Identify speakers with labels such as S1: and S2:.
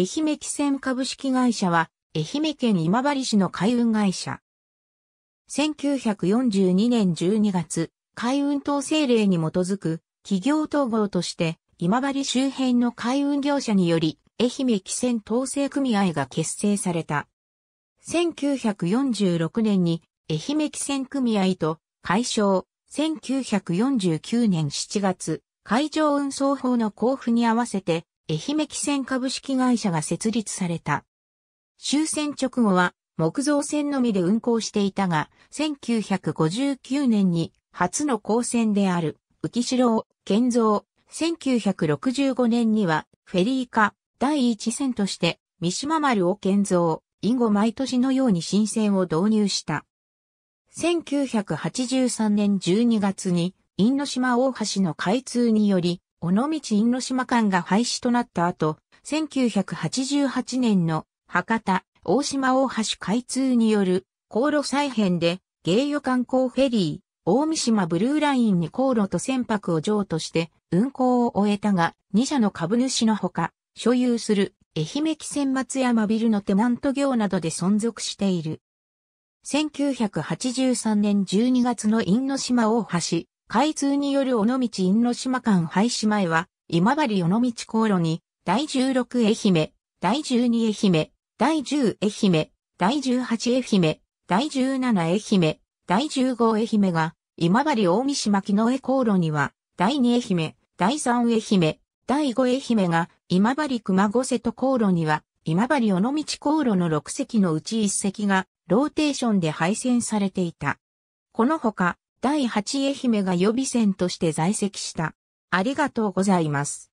S1: 愛媛汽船株式会
S2: 社は、愛媛県今治市の海運会社。1942年12月、海運統制令に基づく企業統合として、今治周辺の海運業者により、愛媛汽船統制組合が結成された。1946年に、愛媛汽船組合と解消、1949年7月、海上運送法の交付に合わせて、愛媛汽船株式会社が設立された。終戦直後は木造船のみで運航していたが、1959年に初の航船である浮城、建造、1965年にはフェリー化第一船として三島丸を建造、以後毎年のように新船を導入した。1983年12月に因島大橋の開通により尾道因島間が廃止となった後、1988年の博多、大島大橋開通による航路再編で、芸予観光フェリー、大三島ブルーラインに航路と船舶を譲渡して運航を終えたが、2社の株主のほか、所有する愛媛県松山ビルのテナント業などで存続している。1983年12月の因島大橋、開通による尾道因島間廃止前は、今治尾道航路に、第16愛媛、第12愛媛、第10愛媛、第18愛媛、第17愛媛、第15愛媛が、今治大三島木の江航路には、第2愛媛、第3愛媛、第5愛媛が、今治熊五瀬戸航路には、今治尾道航路の6隻のうち1隻が、ローテーションで配線されていた。このほか、第8愛媛が予備選として在籍した。ありがとうござい
S1: ます。